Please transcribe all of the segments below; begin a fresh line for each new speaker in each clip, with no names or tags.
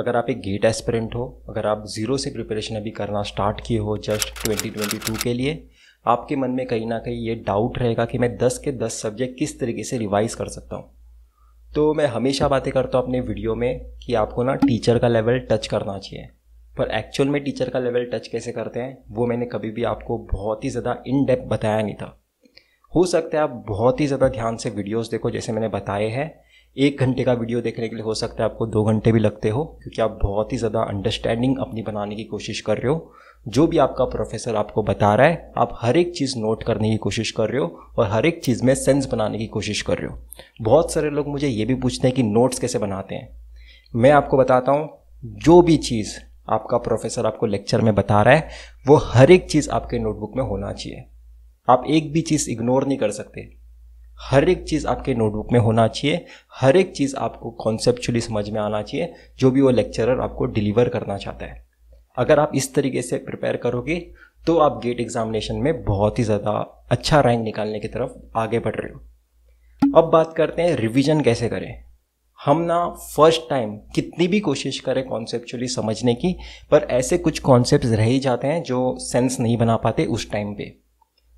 अगर आप एक गेट एस्पिरेंट हो अगर आप ज़ीरो से प्रिपरेशन अभी करना स्टार्ट किए हो जस्ट 2022 के लिए आपके मन में कहीं ना कहीं ये डाउट रहेगा कि मैं 10 के 10 सब्जेक्ट किस तरीके से रिवाइज़ कर सकता हूँ तो मैं हमेशा बातें करता हूँ अपने वीडियो में कि आपको ना टीचर का लेवल टच करना चाहिए पर एक्चुअल में टीचर का लेवल टच कैसे करते हैं वो मैंने कभी भी आपको बहुत ही ज़्यादा इन डेप्थ बताया नहीं था हो सकता है आप बहुत ही ज़्यादा ध्यान से वीडियोस देखो जैसे मैंने बताए हैं एक घंटे का वीडियो देखने के लिए हो सकता है आपको दो घंटे भी लगते हो क्योंकि आप बहुत ही ज़्यादा अंडरस्टैंडिंग अपनी बनाने की कोशिश कर रहे हो जो भी आपका प्रोफेसर आपको बता रहा है आप हर एक चीज़ नोट करने की कोशिश कर रहे हो और हर एक चीज़ में सेंस बनाने की कोशिश कर रहे हो बहुत सारे लोग मुझे ये भी पूछते हैं कि नोट्स कैसे बनाते हैं मैं आपको बताता हूँ जो भी चीज़ आपका प्रोफेसर आपको लेक्चर में बता रहा है वो हर एक चीज़ आपके नोटबुक में होना चाहिए आप एक भी चीज़ इग्नोर नहीं कर सकते हर एक चीज़ आपके नोटबुक में होना चाहिए हर एक चीज़ आपको कॉन्सेप्चुअली समझ में आना चाहिए जो भी वो लेक्चरर आपको डिलीवर करना चाहता है अगर आप इस तरीके से प्रिपेयर करोगे तो आप गेट एग्जामिनेशन में बहुत ही ज़्यादा अच्छा रैंक निकालने की तरफ आगे बढ़ रहे हो अब बात करते हैं रिविजन कैसे करें हम ना फर्स्ट टाइम कितनी भी कोशिश करें कॉन्सेप्चुअली समझने की पर ऐसे कुछ कॉन्सेप्ट रह ही जाते हैं जो सेंस नहीं बना पाते उस टाइम पे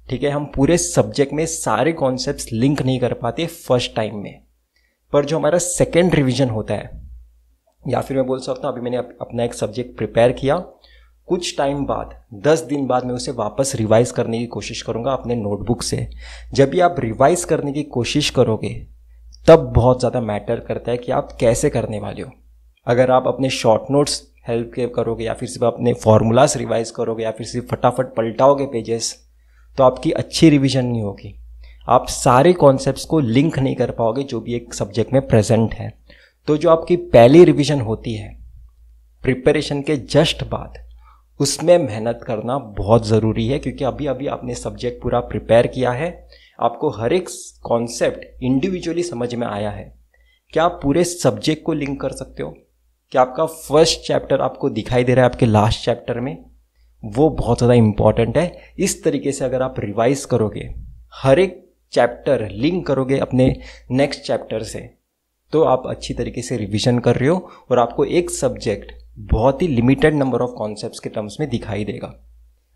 ठीक है हम पूरे सब्जेक्ट में सारे कॉन्सेप्ट लिंक नहीं कर पाते फर्स्ट टाइम में पर जो हमारा सेकेंड रिविजन होता है या फिर मैं बोल सकता हूँ अभी मैंने अपना एक सब्जेक्ट प्रिपेयर किया कुछ टाइम बाद दस दिन बाद मैं उसे वापस रिवाइज करने की कोशिश करूँगा अपने नोटबुक से जब भी आप रिवाइज करने की कोशिश करोगे तब बहुत ज़्यादा मैटर करता है कि आप कैसे करने वाले हो अगर आप अपने शॉर्ट नोट्स हेल्प करोगे या फिर सिर्फ अपने फार्मूलाज रिवाइज करोगे या फिर सिर्फ फटाफट पलटाओगे पेजेस तो आपकी अच्छी रिविजन नहीं होगी आप सारे कॉन्सेप्ट को लिंक नहीं कर पाओगे जो भी एक सब्जेक्ट में प्रेजेंट है तो जो आपकी पहली रिविजन होती है प्रिपरेशन के जस्ट बाद उसमें मेहनत करना बहुत ज़रूरी है क्योंकि अभी अभी आपने सब्जेक्ट पूरा प्रिपेयर किया है आपको हर एक कॉन्सेप्ट इंडिविजुअली समझ में आया है क्या आप पूरे सब्जेक्ट को लिंक कर सकते हो क्या आपका फर्स्ट चैप्टर आपको दिखाई दे रहा है आपके लास्ट चैप्टर में वो बहुत ज़्यादा इम्पॉर्टेंट है इस तरीके से अगर आप रिवाइज करोगे हर एक चैप्टर लिंक करोगे अपने नेक्स्ट चैप्टर से तो आप अच्छी तरीके से रिविजन कर रहे हो और आपको एक सब्जेक्ट बहुत ही लिमिटेड नंबर ऑफ कॉन्सेप्ट के टर्म्स में दिखाई देगा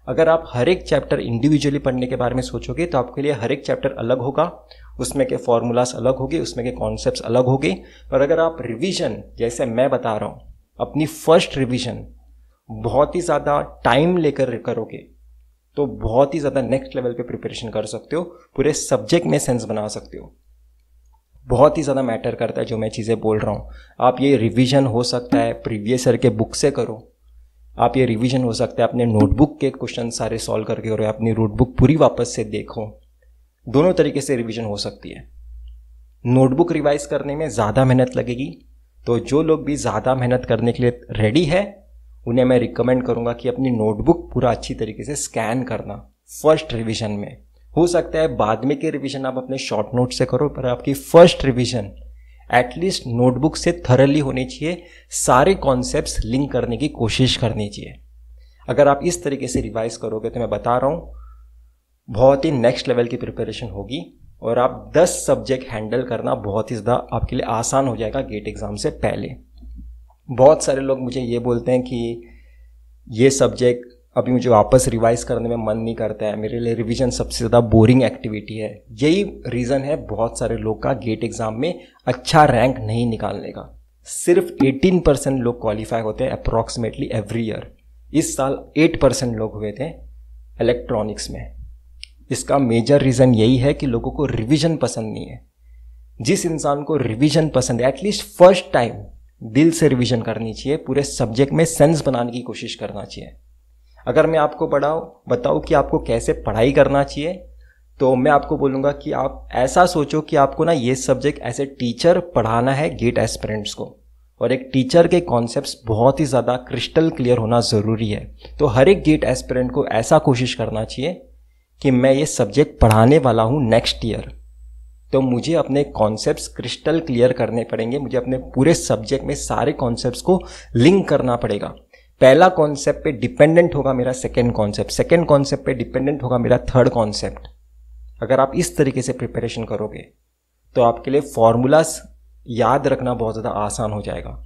अगर आप हर एक चैप्टर इंडिविजुअली पढ़ने के बारे में सोचोगे तो आपके लिए हर एक चैप्टर अलग होगा उसमें के फॉर्मूलाज अलग होगी उसमें के कॉन्सेप्ट अलग होंगे और अगर आप रिविजन जैसे मैं बता रहा हूँ अपनी फर्स्ट रिविजन बहुत ही ज़्यादा टाइम लेकर करोगे तो बहुत ही ज़्यादा नेक्स्ट लेवल पे प्रिपरेशन कर सकते हो पूरे सब्जेक्ट में सेंस बना सकते हो बहुत ही ज़्यादा मैटर करता है जो मैं चीज़ें बोल रहा हूँ आप ये रिविजन हो सकता है प्रीवियस ईयर के बुक से करो आप ये रिविजन हो सकता है अपने नोटबुक के क्वेश्चन सारे सॉल्व करके करो अपनी नोटबुक पूरी वापस से देखो दोनों तरीके से रिविजन हो सकती है नोटबुक रिवाइज करने में ज़्यादा मेहनत लगेगी तो जो लोग भी ज़्यादा मेहनत करने के लिए रेडी है उन्हें मैं रिकमेंड करूंगा कि अपनी नोटबुक पूरा अच्छी तरीके से स्कैन करना फर्स्ट रिविजन में हो सकता है बाद में के रिविजन आप अपने शॉर्ट नोट से करो पर आपकी फर्स्ट रिविजन एटलीस्ट नोटबुक से थरली होनी चाहिए सारे कॉन्सेप्ट लिंक करने की कोशिश करनी चाहिए अगर आप इस तरीके से रिवाइज करोगे तो मैं बता रहा हूँ बहुत ही नेक्स्ट लेवल की प्रिपरेशन होगी और आप 10 सब्जेक्ट हैंडल करना बहुत ही ज़्यादा आपके लिए आसान हो जाएगा गेट एग्ज़ाम से पहले बहुत सारे लोग मुझे ये बोलते हैं कि ये सब्जेक्ट अभी मुझे वापस रिवाइज करने में मन नहीं करता है मेरे लिए रिवीजन सबसे ज़्यादा बोरिंग एक्टिविटी है यही रीज़न है बहुत सारे लोग का गेट एग्ज़ाम में अच्छा रैंक नहीं निकालने का सिर्फ 18 परसेंट लोग क्वालिफाई होते हैं अप्रॉक्सीमेटली एवरी ईयर इस साल 8 परसेंट लोग हुए थे इलेक्ट्रॉनिक्स में इसका मेजर रीज़न यही है कि लोगों को रिविज़न पसंद नहीं है जिस इंसान को रिविज़न पसंद है एटलीस्ट फर्स्ट टाइम दिल से रिवीजन करनी चाहिए पूरे सब्जेक्ट में सेंस बनाने की कोशिश करना चाहिए अगर मैं आपको पढ़ाऊँ बताऊँ कि आपको कैसे पढ़ाई करना चाहिए तो मैं आपको बोलूँगा कि आप ऐसा सोचो कि आपको ना ये सब्जेक्ट ऐसे ए टीचर पढ़ाना है गेट एस्पिरेंट्स को और एक टीचर के कॉन्सेप्ट्स बहुत ही ज़्यादा क्रिस्टल क्लियर होना ज़रूरी है तो हर एक गेट एस्पिरेंट को ऐसा कोशिश करना चाहिए कि मैं ये सब्जेक्ट पढ़ाने वाला हूँ नेक्स्ट ईयर तो मुझे अपने कॉन्सेप्ट्स क्रिस्टल क्लियर करने पड़ेंगे मुझे अपने पूरे सब्जेक्ट में सारे कॉन्सेप्ट्स को लिंक करना पड़ेगा पहला कॉन्सेप्ट पे डिपेंडेंट होगा मेरा सेकेंड कॉन्सेप्ट सेकेंड कॉन्सेप्ट पे डिपेंडेंट होगा मेरा थर्ड कॉन्सेप्ट अगर आप इस तरीके से प्रिपरेशन करोगे तो आपके लिए फॉर्मूलाज याद रखना बहुत ज़्यादा आसान हो जाएगा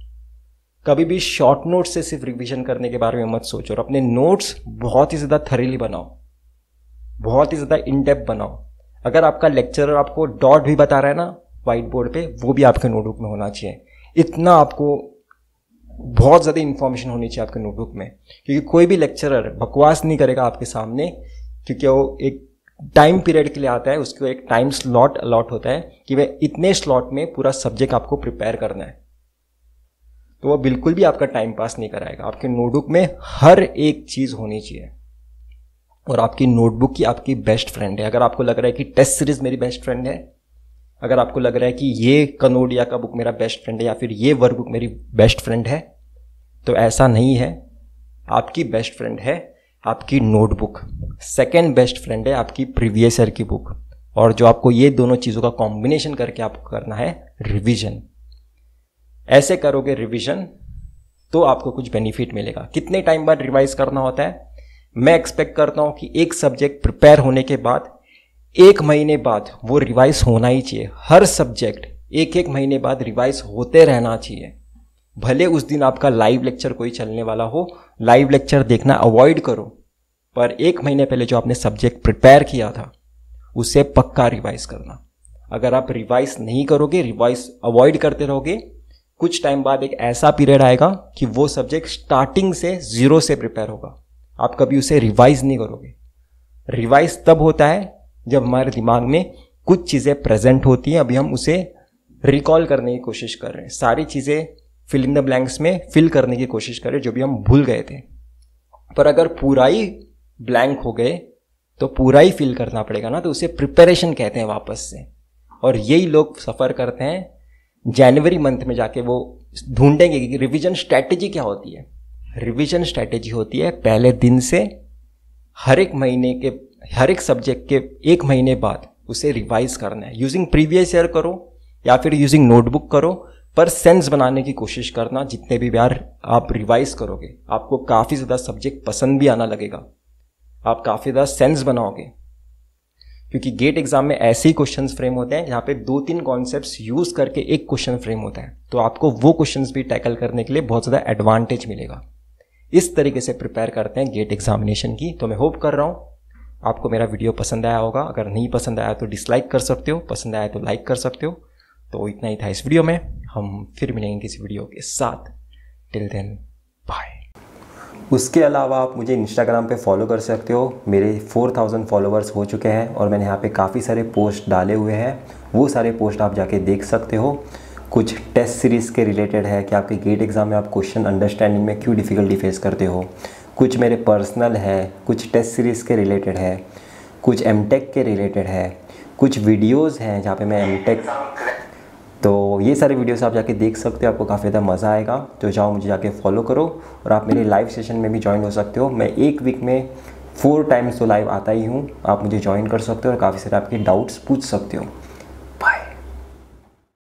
कभी भी शॉर्ट नोट्स से सिर्फ रिविजन करने के बारे में मत सोचो और अपने नोट्स बहुत ही ज़्यादा थरीली बनाओ बहुत ही ज़्यादा इनडेप बनाओ अगर आपका लेक्चरर आपको डॉट भी बता रहा है ना वाइट बोर्ड पे वो भी आपके नोटबुक में होना चाहिए इतना आपको बहुत ज़्यादा इन्फॉर्मेशन होनी चाहिए आपके नोटबुक में क्योंकि कोई भी लेक्चरर बकवास नहीं करेगा आपके सामने क्योंकि वो एक टाइम पीरियड के लिए आता है उसको एक टाइम स्लॉट अलॉट होता है कि वह इतने स्लॉट में पूरा सब्जेक्ट आपको प्रिपेयर करना है तो वह बिल्कुल भी आपका टाइम पास नहीं कराएगा आपके नोटबुक में हर एक चीज़ होनी चाहिए और आपकी नोटबुक की आपकी बेस्ट फ्रेंड है अगर आपको लग रहा है कि टेस्ट सीरीज मेरी बेस्ट फ्रेंड है अगर आपको लग रहा है कि ये कनोडिया का बुक मेरा बेस्ट फ्रेंड है या फिर ये वर्क बुक मेरी बेस्ट फ्रेंड है तो ऐसा नहीं है आपकी बेस्ट फ्रेंड है आपकी नोटबुक सेकेंड बेस्ट फ्रेंड है आपकी प्रीवियस ईयर की बुक और जो आपको ये दोनों चीज़ों का कॉम्बिनेशन करके आपको करना है रिविजन ऐसे करोगे रिविजन तो आपको कुछ बेनिफिट मिलेगा कितने टाइम बाद रिवाइज करना होता है मैं एक्सपेक्ट करता हूँ कि एक सब्जेक्ट प्रिपेयर होने के बाद एक महीने बाद वो रिवाइज होना ही चाहिए हर सब्जेक्ट एक एक महीने बाद रिवाइज होते रहना चाहिए भले उस दिन आपका लाइव लेक्चर कोई चलने वाला हो लाइव लेक्चर देखना अवॉइड करो पर एक महीने पहले जो आपने सब्जेक्ट प्रिपेयर किया था उसे पक्का रिवाइज करना अगर आप रिवाइज नहीं करोगे रिवाइज अवॉइड करते रहोगे कुछ टाइम बाद एक ऐसा पीरियड आएगा कि वो सब्जेक्ट स्टार्टिंग से जीरो से प्रिपेयर होगा आप कभी उसे रिवाइज नहीं करोगे रिवाइज तब होता है जब हमारे दिमाग में कुछ चीज़ें प्रेजेंट होती हैं अभी हम उसे रिकॉल करने की कोशिश कर रहे हैं सारी चीज़ें फिल इन द ब्लैंक्स में फिल करने की कोशिश कर रहे हैं जो भी हम भूल गए थे पर अगर पूरा ही ब्लैंक हो गए तो पूरा ही फिल करना पड़ेगा ना तो उसे प्रिपरेशन कहते हैं वापस से और यही लोग सफ़र करते हैं जनवरी मंथ में जाके वो ढूंढेंगे कि रिविजन स्ट्रैटेजी क्या होती है रिवीजन स्ट्रैटेजी होती है पहले दिन से हर एक महीने के हर एक सब्जेक्ट के एक महीने बाद उसे रिवाइज करना है यूजिंग प्रीवियस ईयर करो या फिर यूजिंग नोटबुक करो पर सेंस बनाने की कोशिश करना जितने भी बार आप रिवाइज करोगे आपको काफ़ी ज़्यादा सब्जेक्ट पसंद भी आना लगेगा आप काफ़ी ज़्यादा सेंस बनाओगे क्योंकि गेट एग्जाम में ऐसे ही क्वेश्चन फ्रेम होते हैं जहाँ पे दो तीन कॉन्सेप्ट यूज़ करके एक क्वेश्चन फ्रेम होता है तो आपको वो क्वेश्चन भी टैकल करने के लिए बहुत ज़्यादा एडवांटेज मिलेगा इस तरीके से प्रिपेयर करते हैं गेट एग्जामिनेशन की तो मैं होप कर रहा हूँ आपको मेरा वीडियो पसंद आया होगा अगर नहीं पसंद आया तो डिसलाइक कर सकते हो पसंद आया तो लाइक कर सकते हो तो इतना ही था इस वीडियो में हम फिर मिलेंगे किसी वीडियो के साथ टिल देन बाय उसके अलावा आप मुझे इंस्टाग्राम पे फॉलो कर सकते हो मेरे 4000 फॉलोअर्स हो चुके हैं और मैंने यहाँ पे काफ़ी सारे पोस्ट डाले हुए हैं वो सारे पोस्ट आप जाके देख सकते हो कुछ टेस्ट सीरीज़ के रिलेटेड है कि आपके गेट एग्ज़ाम में आप क्वेश्चन अंडरस्टैंडिंग में क्यों डिफ़िकल्टी फेस करते हो कुछ मेरे पर्सनल है कुछ टेस्ट सीरीज़ के रिलेटेड है कुछ एम के रिलेटेड है कुछ वीडियोस हैं जहाँ पे मैं एम तो ये सारे वीडियोस आप जाके देख सकते हो आपको काफ़ी ज़्यादा मज़ा आएगा तो जाओ मुझे जाके फॉलो करो और आप मेरे लाइव सेशन में भी ज्वाइन हो सकते हो मैं एक वीक में फोर टाइम्स तो लाइव आता ही हूँ आप मुझे ज्वाइन कर सकते हो और काफ़ी सारे आपके डाउट्स पूछ सकते हो